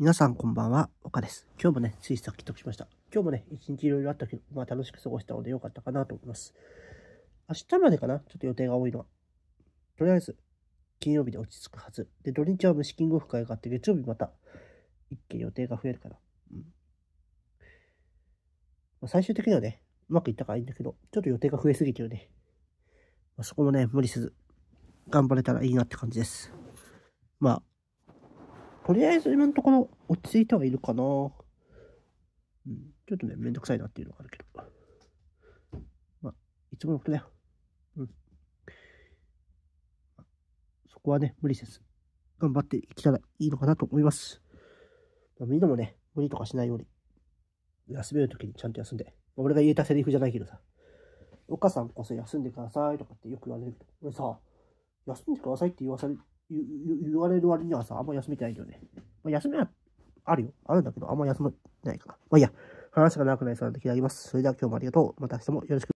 皆さんこんばんは、岡です。今日もね、ついさっき得しました。今日もね、一日いろいろあったけど、まあ楽しく過ごしたので良かったかなと思います。明日までかなちょっと予定が多いのは。とりあえず、金曜日で落ち着くはず。で、土日は虫キングオフ会があって、月曜日また、一件予定が増えるから。うん。まあ、最終的にはね、うまくいったからいいんだけど、ちょっと予定が増えすぎてるね。まあ、そこもね、無理せず、頑張れたらいいなって感じです。まあ、とりあえず今のところ落ち着いてはいるかな。うん、ちょっとね、めんどくさいなっていうのがあるけど。まあ、いつものことだよ。うん。そこはね、無理せず、頑張っていけたらいいのかなと思います。みんなもね、無理とかしないように、休めるときにちゃんと休んで、俺が言えたセリフじゃないけどさ、お母さんこそ休んでくださいとかってよく言われるけど、俺さ、休んでくださいって言わされ言われる割にはさ、あんま休みてないけよね。まあ、休みはあるよ。あるんだけど、あんま休まないから。まあいいや、話が長くないそうなんで切り上げます。それでは今日もありがとう。また明日もよろしく。